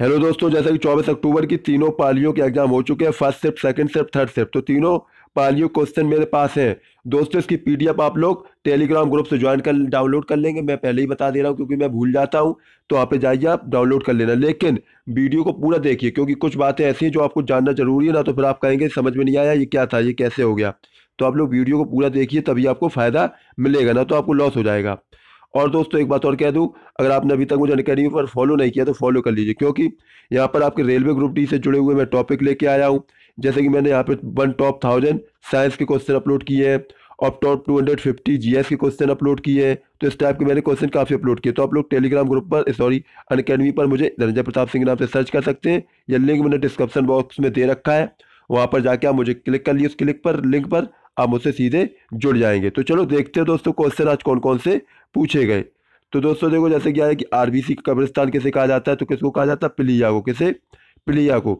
hello दोस्तों जैसा कि 24 अक्टूबर की तीनों पालियों के एग्जाम हो चुके हैं first step second step third step तो तीनों पालियों क्वेश्चन मेरे पास हैं दोस्तों इसकी पीडीएफ आप लोग टेलीग्राम ग्रुप से ज्वाइन कर डाउनलोड कर लेंगे मैं पहले ही बता दे रहा हूँ क्योंकि मैं भूल जाता हूँ तो आप जाइए आप डाउनलोड कर लेना लेकिन वीडियो को पूरा देखिए क्योंकि कुछ बातें ऐसी हैं जो आपको जानना जरूरी है ना तो फिर आप कहेंगे समझ में नहीं आया ये क्या था ये कैसे हो गया तो आप लोग वीडियो को पूरा देखिए तभी आपको फ़ायदा मिलेगा ना तो आपको लॉस हो जाएगा और दोस्तों एक बात और कह दूँ अगर आपने अभी तक मुझे अकेडमी पर फॉलो नहीं किया तो फॉलो कर लीजिए क्योंकि यहाँ पर आपके रेलवे ग्रुप डी से जुड़े हुए मैं टॉपिक लेके आया हूँ जैसे कि मैंने यहाँ पर वन टॉप थाउजेंड साइंस के क्वेश्चन अपलोड किए हैं और top two hundred fifty G S के क्वेश्चन अपलोड किए हैं तो इस टाइप के मैंने क्वेश्चन काफ़ी अपलोड किए तो आप लोग टेलीग्राम ग्रुप पर सॉरी eh, अनकेडमी पर मुझे धनंजय प्रताप सिंह नाम से सर्च कर सकते हैं यह लिंक मैंने डिस्क्रिप्शन बॉक्स में दे रखा है वहाँ पर जाके आप मुझे क्लिक कर लिए उस क्लिक पर लिंक पर आप मुझसे सीधे जुड़ जाएंगे तो चलो देखते हैं दोस्तों क्वेश्चन आज कौन कौन से पूछे गए तो दोस्तों देखो जैसे क्या है कि आरबीसी कब्रिस्तान किसे कहा जाता है तो किसको कहा जाता है पिलिया को किसे पिलिया को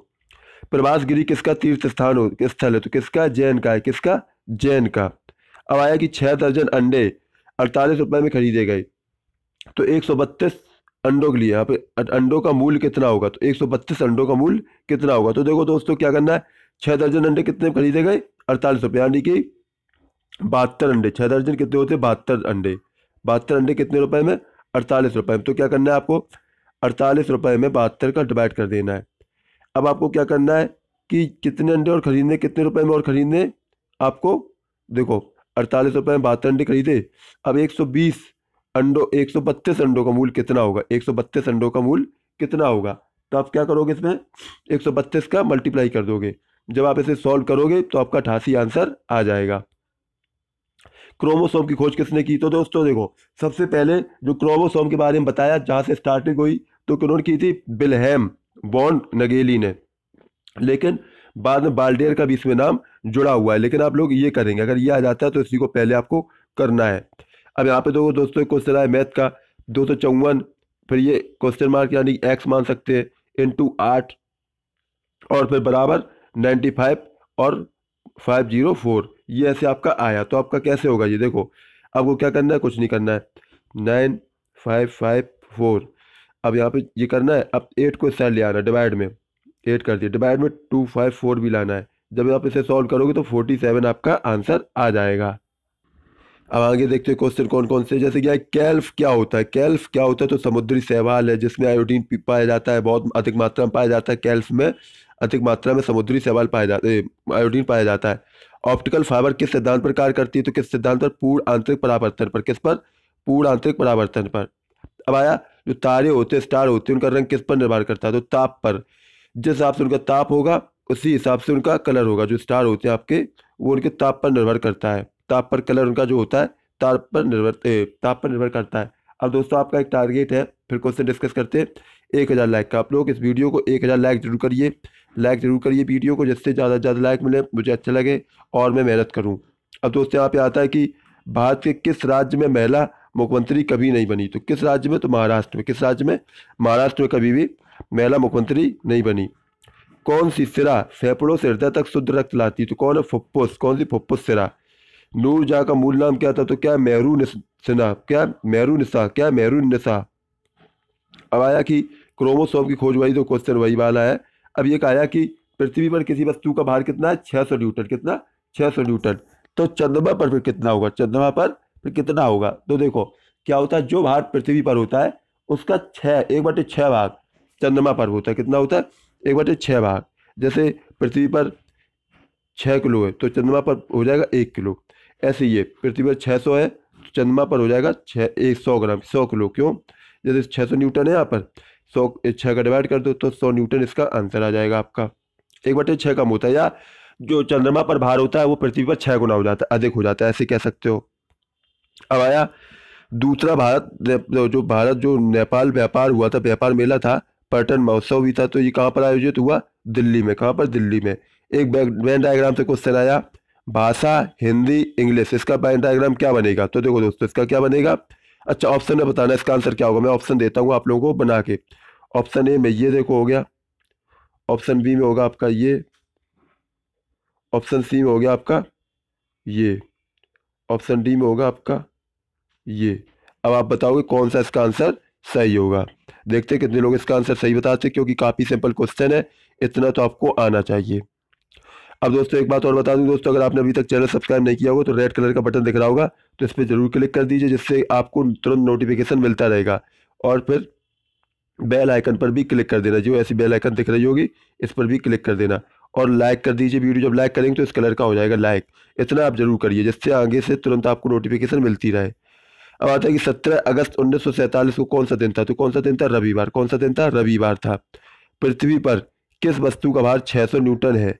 प्रवास गिरी किसका तीर्थ स्थान हो स्थल है तो किसका जैन का है किसका जैन का अब आया कि छः दर्जन अंडे अड़तालीस रुपये में खरीदे गए तो एक सौ बत्तीस अंडों के लिए यहाँ पे अं-, अंडों का मूल कितना होगा तो एक सौ बत्तीस अंडों का मूल कितना होगा तो देखो दोस्तों क्या करना है छः दर्जन अंडे कितने खरीदे गए अड़तालीस रुपये यानी कि बहत्तर अंडे छः दर्जन कितने होते हैं बहत्तर अंडे बहत्तर अंडे कितने रुपए में अड़तालीस रुपए में तो क्या करना है आपको अड़तालीस रुपए में बहत्तर का डिवाइड कर देना है अब आपको क्या करना है कि कितने अंडे और ख़रीदने कितने रुपए में और ख़रीदने आपको देखो अड़तालीस रुपए में बहत्तर अंडे खरीदे अब एक सौ बीस अंडों एक सौ बत्तीस अंडों का मूल कितना होगा एक सौ बत्तीस अंडों का मूल कितना होगा तो आप क्या करोगे इसमें एक सौ बत्तीस का मल्टीप्लाई कर दोगे जब आप इसे सॉल्व करोगे तो आपका अठासी आंसर आ जाएगा क्रोमोसोम की खोज किसने की तो दोस्तों देखो सबसे पहले जो क्रोमोसोम के बारे में बताया जहां से स्टार्टिंग हुई तो उन्होंने की थी बिलहेम बॉन्ड नगेली ने लेकिन बाद में बाल्डेयर का भी इसमें नाम जुड़ा हुआ है लेकिन आप लोग ये करेंगे अगर ये आ जाता है तो इसी को पहले आपको करना है अब यहाँ पे दो तो दोस्तों एक क्वेश्चन आया मैथ का दो सौ चौवन फिर ये क्वेश्चन मार्क यानी एक्स मान सकते हैं इंटू आठ और फिर बराबर नाइन्टी फाइव और फाइव जीरो फोर ये ऐसे आपका आया तो आपका कैसे होगा ये देखो आपको क्या करना है कुछ नहीं करना है नाइन फाइव फाइव फोर अब यहाँ पे ये करना है अब एट को इस ले आना डिवाइड में एट कर दिया डिवाइड में टू फाइव फोर भी लाना है जब आप इसे सॉल्व करोगे तो फोर्टी सेवन आपका आंसर आ जाएगा अब आगे देखते हैं क्वेश्चन कौन कौन से जैसे क्या कैल्फ क्या होता है कैल्फ क्या होता है तो समुद्री सहवाल है जिसमें आयोडीन पाया जाता है बहुत अधिक मात्रा में पाया जाता है कैल्फ में अधिक मात्रा में समुद्री सहवाल पाया जाता है आयोडीन पाया जाता है ऑप्टिकल फाइबर किस सिद्धांत पर कार्य करती है तो किस सिद्धांत पर पूर्ण आंतरिक परावर्तन पर किस पर पूर्ण आंतरिक परावर्तन पर अब आया जो तारे होते हैं स्टार होते हैं उनका रंग किस पर निर्भर करता है तो ताप पर जिस हिसाब से उनका ताप होगा उसी हिसाब से उनका कलर होगा जो स्टार होते हैं आपके वो उनके ताप पर निर्भर करता है ताप पर कलर उनका जो होता है ताप पर निर्भर ताप पर निर्भर करता है अब दोस्तों आपका एक टारगेट है फिर क्वेश्चन डिस्कस करते हैं एक हज़ार लाइक का आप लोग इस वीडियो को एक हज़ार लाइक जरूर करिए लाइक जरूर करिए वीडियो को जिससे ज़्यादा से ज़्यादा लाइक मिले मुझे अच्छा लगे और मैं मेहनत करूँ अब दोस्तों यहाँ पे आता है कि भारत के किस राज्य में महिला मुख्यमंत्री कभी नहीं बनी तो किस राज्य में तो महाराष्ट्र में किस राज्य में महाराष्ट्र में कभी भी महिला मुख्यमंत्री नहीं बनी कौन सी सिरा फेफड़ों से हृदय तक शुद्ध रक्त लाती तो कौन है फुप्पुस कौन सी फुप्पुस सिरा नूर जहाँ का मूल नाम क्या था तो क्या मेहरू नसना क्या मेहरू नसा क्या मेहरू नसा अब आया कि क्रोमोसोम की खोज वही तो क्वेश्चन वही वाला है अब ये आया कि पृथ्वी पर किसी वस्तु का भार कितना है छः सौ न्यूटन कितना छः सौ न्यूटन तो चंद्रमा पर फिर कितना होगा चंद्रमा पर फिर कितना होगा तो देखो क्या होता है जो भार पृथ्वी पर होता है उसका छः एक बटे छः भाग चंद्रमा पर होता है कितना होता है एक बटे छः भाग जैसे पृथ्वी पर छः किलो है तो चंद्रमा पर हो जाएगा एक किलो ऐसे ये छः 600 है तो चंद्रमा पर हो जाएगा छः एक सौ ग्राम सौ किलो क्यों जैसे छः सौ न्यूटन है यहाँ पर सौ छः का डिवाइड कर दो तो सौ न्यूटन इसका आंसर आ जाएगा आपका एक बटे छः कम होता है या जो चंद्रमा पर भार होता है वो पृथ्वी पर छः गुना हो जाता है अधिक हो जाता है ऐसे कह सकते हो अब आया दूसरा भारत जो भारत जो नेपाल व्यापार हुआ था व्यापार मेला था पर्यटन महोत्सव भी था तो ये कहाँ पर आयोजित हुआ दिल्ली में कहाँ पर दिल्ली में एक वैन डायग्राम से क्वेश्चन आया भाषा हिंदी इंग्लिश इसका पाइन डायग्राम क्या बनेगा तो देखो दोस्तों इसका क्या बनेगा अच्छा ऑप्शन में बताना इसका आंसर क्या होगा मैं ऑप्शन देता हूँ आप लोगों को बना के ऑप्शन ए में ये देखो हो गया ऑप्शन बी में होगा आपका ये ऑप्शन सी में हो गया आपका ये ऑप्शन डी में होगा आपका ये अब आप बताओगे कौन सा इसका आंसर सही होगा देखते कितने लोग इसका आंसर सही बताते क्योंकि काफ़ी सिंपल क्वेश्चन है इतना तो आपको आना चाहिए अब दोस्तों एक बात और बता दूं दोस्तों अगर आपने अभी तक चैनल सब्सक्राइब नहीं किया होगा तो रेड कलर का बटन दिख रहा होगा तो इस पर जरूर क्लिक कर दीजिए जिससे आपको तुरंत नोटिफिकेशन मिलता रहेगा और फिर बेल आइकन पर भी क्लिक कर देना जो ऐसी बेल आइकन दिख रही होगी इस पर भी क्लिक कर देना और लाइक कर दीजिए वीडियो जब लाइक करेंगे तो इस कलर का हो जाएगा लाइक इतना आप जरूर करिए जिससे आगे से तुरंत आपको नोटिफिकेशन मिलती रहे अब आता है कि सत्रह अगस्त उन्नीस को कौन सा दिन था तो कौन सा दिन था रविवार कौन सा दिन था रविवार था पृथ्वी पर किस वस्तु का भार 600 न्यूटन है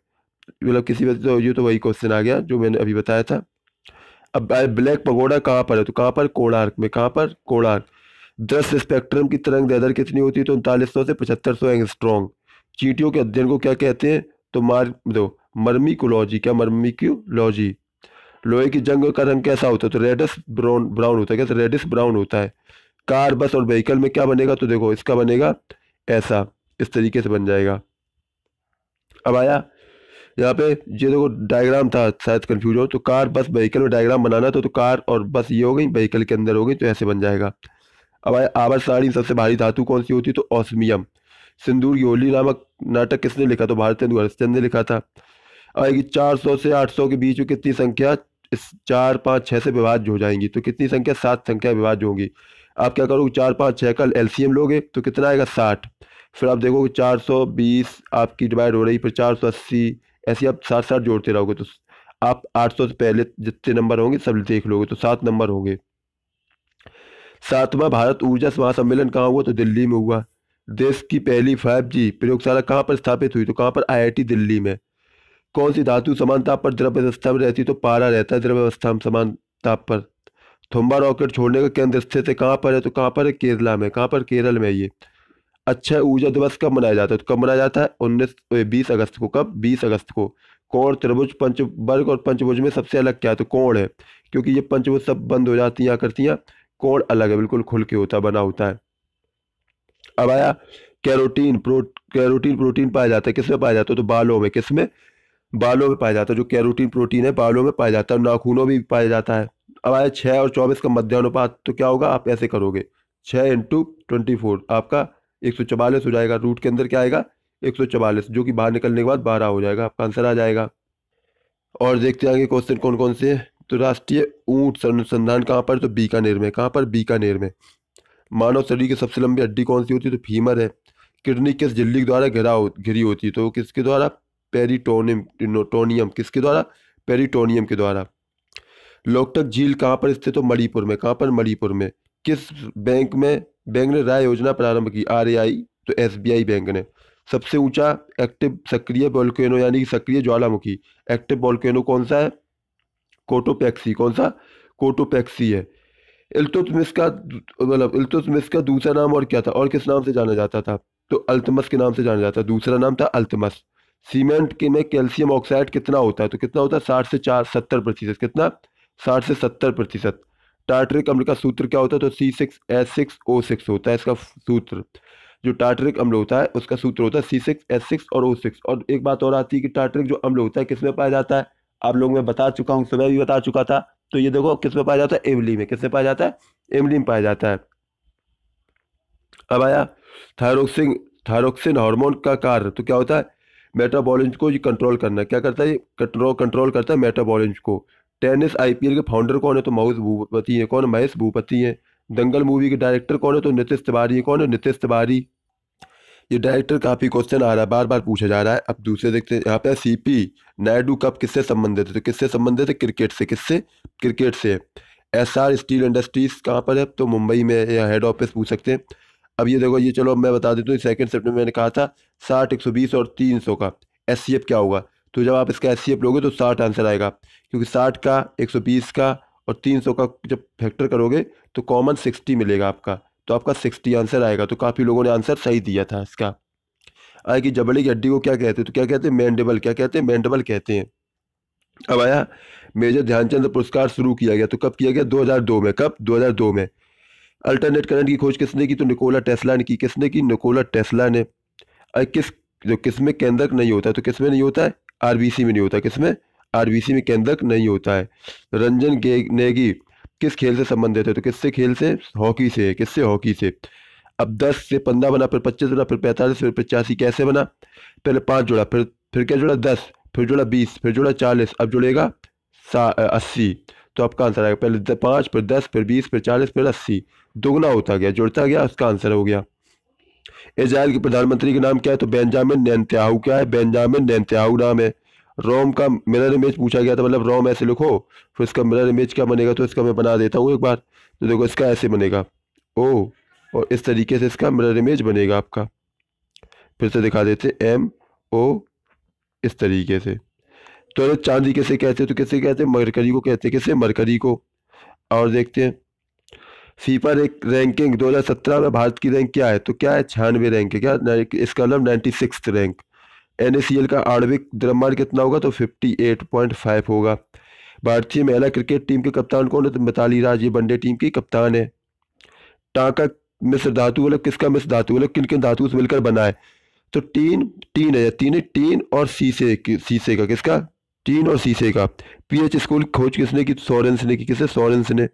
मतलब किसी वजह तो ये तो वही क्वेश्चन आ गया जो मैंने अभी बताया था अब ब्लैक पगोड़ा कहाँ पर है तो कहाँ पर कोणार्क में कहाँ पर कोणार्क दस स्पेक्ट्रम की तरंग दैदर कितनी होती है तो उनतालीस से पचहत्तर सौ एंग स्ट्रॉन्ग चींटियों के अध्ययन को क्या कहते हैं तो मार दो मर्मिकोलॉजी क्या मर्मिक्यूलॉजी लोहे की जंग का रंग कैसा होता है तो रेडस ब्राउन ब्राउन होता है क्या रेडिस तो ब्राउन होता है कार बस और व्हीकल में क्या बनेगा तो देखो इसका बनेगा ऐसा इस तरीके से बन जाएगा अब आया यहाँ पे ये देखो डायग्राम था शायद कन्फ्यूज हो तो कार बस व्हीकल में डायग्राम बनाना तो तो कार और बस ये हो गई व्हीकल के अंदर हो गई तो ऐसे बन जाएगा अब आए आवर साड़ी सबसे भारी धातु कौन सी होती है तो ऑसमियम सिंदूर की होली नामक नाटक किसने लिखा तो भारतेंदु हरिश्चंद ने लिखा था आएगी चार सौ से आठ सौ के बीच में कितनी संख्या इस चार पाँच छः से विभाज हो जाएंगी तो कितनी संख्या सात संख्या विभाज होंगी आप क्या करोगे चार पाँच छः का एम लोगे तो कितना आएगा साठ फिर आप देखोगे चार सौ बीस आपकी डिवाइड हो रही फिर चार सौ अस्सी ऐसे आप साथ साथ जोड़ते रहोगे तो आप 800 से पहले जितने नंबर होंगे सब देख लोगे तो सात नंबर होंगे सातवां भारत ऊर्जा महासम्मेलन कहाँ हुआ तो दिल्ली में हुआ देश की पहली फाइव जी प्रयोगशाला कहाँ पर स्थापित हुई तो कहाँ पर आईआईटी दिल्ली में कौन सी धातु समान ताप पर द्रव्य अवस्था में रहती तो पारा रहता है द्रव्य अवस्था में समान ताप पर थुम्बा रॉकेट छोड़ने का केंद्र स्थित है कहाँ पर है तो कहाँ पर है केरला में कहाँ पर केरल में ये अक्षय अच्छा ऊर्जा दिवस कब मनाया जाता है तो कब मनाया जाता है उन्नीस बीस अगस्त को कब बीस अगस्त को कोण त्रिभुज पंचवर्ग और पंचभुज में सबसे अलग क्या है तो कोण है क्योंकि ये पंचभुज सब बंद हो जाती हैं आकृतियाँ कोण अलग है बिल्कुल खुल के होता बना होता है अब आया कैरोटीन प्रो कैरोटीन प्रोटीन पाया जाता है किसमें पाया जाता है तो बालों में किसमें बालों में पाया जाता है जो कैरोटीन प्रोटीन है बालों में पाया जाता है नाखूनों में भी पाया जाता है अब आया छः और चौबीस का मध्यानुपात तो क्या होगा आप ऐसे करोगे छः इंटू ट्वेंटी फोर आपका एक सौ चवालीस हो जाएगा रूट के अंदर क्या आएगा एक सौ चवालीस जो कि बाहर निकलने के बाद बारह हो जाएगा आपका आंसर आ जाएगा और देखते आगे क्वेश्चन कौन कौन से तो राष्ट्रीय ऊंट अनुसंधान कहाँ पर तो बीकानेर में कहाँ पर बीकानेर में मानव शरीर की सबसे लंबी हड्डी कौन सी होती है तो फीमर है किडनी किस झिल्ली के द्वारा घिरा हो घिरी होती है तो किसके द्वारा पेरीटोनियम टोनियम किसके द्वारा पेरीटोनियम के द्वारा लोकटक झील कहाँ पर स्थित हो तो मणिपुर में कहाँ पर मणिपुर में किस बैंक में बैंक ने राय योजना प्रारंभ की आर तो एस बैंक ने सबसे ऊंचा एक्टिव सक्रिय वोल्केनो यानी सक्रिय ज्वालामुखी एक्टिव वोल्केनो कौन सा है कोटोपैक्सी कौन सा कोटोपैक्सी है इल्तुतमिस का मतलब इल्तुतमिस का दूसरा नाम और क्या था और किस नाम से जाना जाता था तो अल्तमस के नाम से जाना जाता दूसरा नाम था अल्तमस सीमेंट के में कैल्शियम ऑक्साइड कितना होता है तो कितना होता है साठ से चार सत्तर प्रतिशत कितना साठ से सत्तर प्रतिशत टार्टरिक अम्ल का सूत्र क्या होता है तो C six S six O six होता है इसका सूत्र जो टार्टरिक अम्ल होता है उसका सूत्र होता है सी सिक्स एस सिक्स और ओ सिक्स और एक बात और आती है कि टार्टरिक जो अम्ल होता है किसमें पाया जाता है आप लोग मैं बता चुका हूँ सुबह भी बता चुका था तो ये देखो किसमें पाया जाता है इमली में किसमें पाया जाता है इमली में पाया जाता है अब आया थायरोक्सिन थायरोक्सिन हार्मोन का कार्य तो क्या होता है मेटाबॉलिज्म को ये कंट्रोल करना क्या करता है ये कंट्रोल कंट्रोल करता है मेटाबॉलिज्म को टेनिस आईपीएल के फाउंडर कौन है तो महेश भूपति है कौन महेश भूपति है दंगल मूवी के डायरेक्टर कौन है तो नितेश तिवारी है कौन है नितेश तिवारी ये डायरेक्टर काफ़ी क्वेश्चन आ रहा है बार बार पूछा जा रहा है अब दूसरे देखते हैं यहाँ पे सी पी नायडू कप किससे संबंधित है तो किससे संबंधित है क्रिकेट से किससे क्रिकेट से एस आर स्टील इंडस्ट्रीज कहाँ पर है तो मुंबई में या हेड ऑफिस पूछ सकते हैं अब ये देखो ये चलो मैं बता देता हूँ सेकेंड सेप्टेम्बर मैंने कहा था साठ एक सौ बीस और तीन सौ का एस सी एफ क्या होगा तो जब आप इसका एच लोगे तो साठ आंसर आएगा क्योंकि साठ का एक सौ बीस का और तीन सौ का जब फैक्टर करोगे तो कॉमन सिक्सटी मिलेगा आपका तो आपका सिक्सटी आंसर आएगा तो काफ़ी लोगों ने आंसर सही दिया था इसका आया कि जबड़ी की हड्डी को क्या कहते हैं तो क्या कहते हैं मैंडेबल क्या कहते हैं मैंडेबल कहते हैं अब आया मेजर ध्यानचंद पुरस्कार शुरू किया गया तो कब किया गया 2002 में कब 2002 में अल्टरनेट करंट की खोज किसने की तो निकोला टेस्ला ने की किसने की निकोला टेस्ला ने किस जो किसमें केंद्रक नहीं होता तो किसमें नहीं होता है आरबीसी में नहीं होता किसमें आरबीसी में केंद्रक नहीं होता है रंजन नेगी किस खेल से संबंधित है तो किससे खेल से हॉकी से किससे हॉकी से अब दस से पंद्रह बना फिर पच्चीस बना फिर पैंतालीस फिर पचासी कैसे बना पहले पाँच जोड़ा फिर फिर क्या जोड़ा दस फिर जोड़ा बीस फिर जोड़ा चालीस अब जुड़ेगा अस्सी तो आपका आंसर आएगा पहले पाँच फिर दस फिर बीस फिर चालीस फिर अस्सी दोगुना होता गया जुड़ता गया उसका आंसर हो गया इसराइल के प्रधानमंत्री का नाम क्या है तो बेंजामिन नैनत्याहू क्या है बेंजामिन नैनत्याहू नाम है रोम का मिरर इमेज पूछा गया था मतलब रोम ऐसे लिखो फिर इसका मिरर इमेज क्या बनेगा तो इसका मैं बना देता हूँ एक बार तो देखो इसका ऐसे बनेगा ओ और इस तरीके से इसका मिरर इमेज बनेगा आपका फिर से दिखा देते एम ओ इस तरीके से तो चांदी कैसे कहते हैं तो कैसे कहते हैं मरकरी को कहते हैं कैसे मरकरी को और देखते हैं फीफा रैंकिंग 2017 में भारत की रैंक क्या है तो क्या है छियानवे रैंक है क्या इसका मतलब नाइन्टी सिक्स रैंक एन का आणविक द्रव्यमान कितना होगा तो फाइव होगा भारतीय महिला क्रिकेट टीम के कप्तान कौन है तो मिताली राज ये वनडे टीम की कप्तान है टाका मिस्र धातु मतलब किसका मिस्र धातु मतलब किन किन धातु से मिलकर बना है तो टीन टीन है तीन टीन और शीशे शीशे का किसका टीन और शीशे का पीएच स्कूल खोज किसने की सोरेंस ने की किसे सोरेंस ने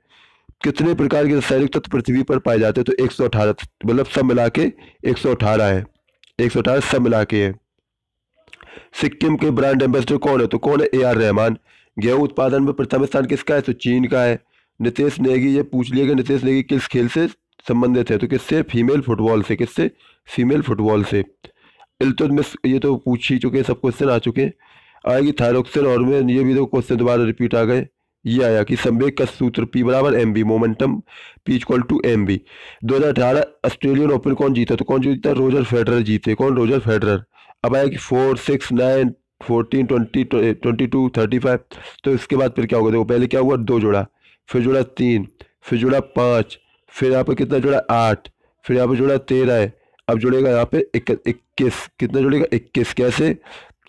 कितने प्रकार के रासायनिक तत्व पृथ्वी पर पाए जाते हैं तो एक सौ अठारह मतलब सब मिला के एक सौ अठारह है एक सौ अठारह सब मिला के है सिक्किम के ब्रांड एम्बेसडर कौन है तो कौन है ए आर रहमान गेहूं उत्पादन में प्रथम स्थान किसका है तो चीन का है नितेश नेगी ये पूछ लिया कि नितेश नेगी किस खेल से संबंधित है तो किससे फीमेल फुटबॉल से किससे फीमेल फुटबॉल से इल्तुतमिस ये तो पूछ ही चुके सब क्वेश्चन आ चुके हैं आएगी थायरोक्सिन और में ये भी तो क्वेश्चन दोबारा रिपीट आ गए ये आया कि संवेग का सूत्र पी बराबर M B momentum P equal to M B दो हज़ार अठारह ऑस्ट्रेलियन ओपन कौन जीता तो कौन जीता रोजर फेडरर जीते कौन रोजर फेडरर अब आया कि four six nine fourteen twenty twenty two thirty five तो इसके बाद फिर क्या होगा देखो पहले क्या हुआ दो जोड़ा फिर जोड़ा तीन फिर जोड़ा पाँच फिर यहाँ पर कितना जोड़ा आठ फिर यहाँ पर जोड़ा तेरह है अब जुड़ेगा यहाँ पे इक्कीस कितना जुड़ेगा इक्कीस कैसे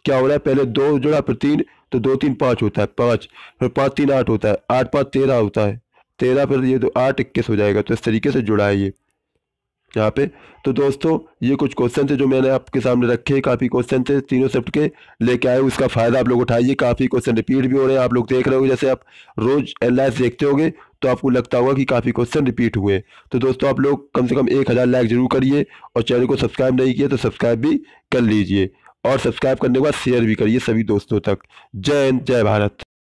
क्या हो रहा है पहले दो जोड़ा फिर तीन तो दो तीन पाँच होता है पाँच फिर पाँच तीन आठ होता है आठ पाँच तेरह होता है तेरह फिर ये तो आठ इक्कीस हो जाएगा तो इस तरीके से जुड़ा है ये यहाँ पे तो दोस्तों ये कुछ क्वेश्चन थे जो मैंने आपके सामने रखे काफ़ी क्वेश्चन थे तीनों शिफ्ट के लेके आए उसका फ़ायदा आप लोग उठाइए काफ़ी क्वेश्चन रिपीट भी हो रहे हैं आप लोग देख रहे हो जैसे आप रोज़ एल देखते होंगे तो आपको लगता होगा कि काफ़ी क्वेश्चन रिपीट हुए तो दोस्तों आप लोग कम से कम एक हज़ार लाइक ज़रूर करिए और चैनल को सब्सक्राइब नहीं किया तो सब्सक्राइब भी कर लीजिए और सब्सक्राइब करने के बाद शेयर भी करिए सभी दोस्तों तक जय हिंद जय भारत